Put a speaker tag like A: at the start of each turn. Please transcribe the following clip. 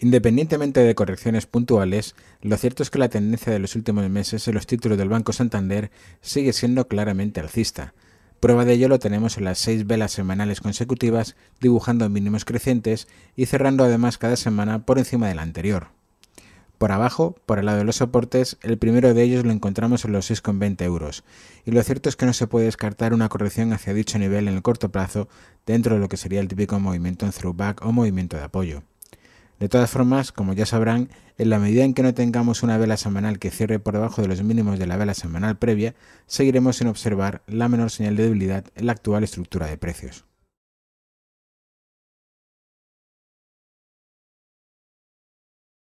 A: Independientemente de correcciones puntuales, lo cierto es que la tendencia de los últimos meses en los títulos del Banco Santander sigue siendo claramente alcista. Prueba de ello lo tenemos en las seis velas semanales consecutivas, dibujando mínimos crecientes y cerrando además cada semana por encima de la anterior. Por abajo, por el lado de los soportes, el primero de ellos lo encontramos en los 6,20 euros, y lo cierto es que no se puede descartar una corrección hacia dicho nivel en el corto plazo dentro de lo que sería el típico movimiento en throwback o movimiento de apoyo. De todas formas, como ya sabrán, en la medida en que no tengamos una vela semanal que cierre por debajo de los mínimos de la vela semanal previa, seguiremos sin observar la menor señal de debilidad en la actual estructura de precios.